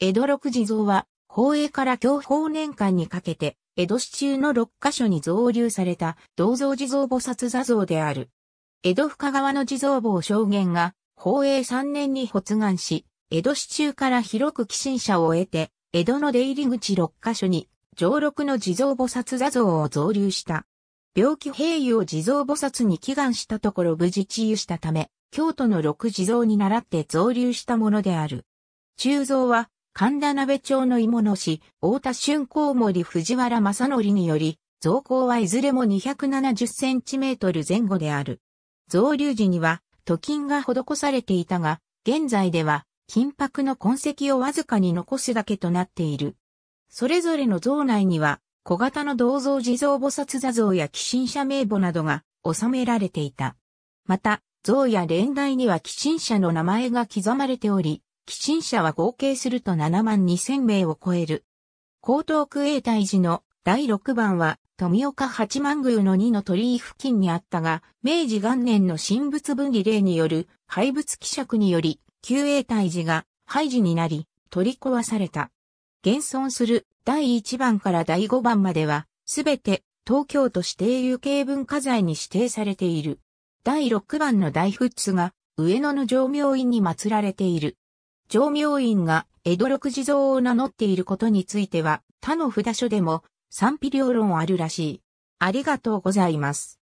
江戸六地蔵は、宝永から享保年間にかけて、江戸市中の六箇所に造立された銅像地蔵菩薩座像である。江戸深川の地蔵坊証言が、宝永三年に発願し、江戸市中から広く寄進者を得て、江戸の出入り口六箇所に、上六の地蔵菩薩座像を造立した。病気平癒を地蔵菩薩に祈願したところ無事治癒したため、京都の六地蔵に倣って造立したものである。中蔵は、神田鍋町の芋の市、大田春光森藤原正則により、造高はいずれも270センチメートル前後である。造流時には、土金が施されていたが、現在では、金箔の痕跡をわずかに残すだけとなっている。それぞれの像内には、小型の銅像地蔵菩薩座像や寄進者名簿などが収められていた。また、像や連台には寄進者の名前が刻まれており、寄進者は合計すると7万2000名を超える。江東区永大寺の第6番は、富岡八幡宮の2の鳥居付近にあったが、明治元年の神仏分離令による廃仏希釈により、旧永大寺が廃寺になり、取り壊された。現存する第1番から第5番までは、すべて東京都指定有形文化財に指定されている。第6番の大仏が上野の浄明院に祀られている。上明院が江戸六地蔵を名乗っていることについては他の札所でも賛否両論あるらしい。ありがとうございます。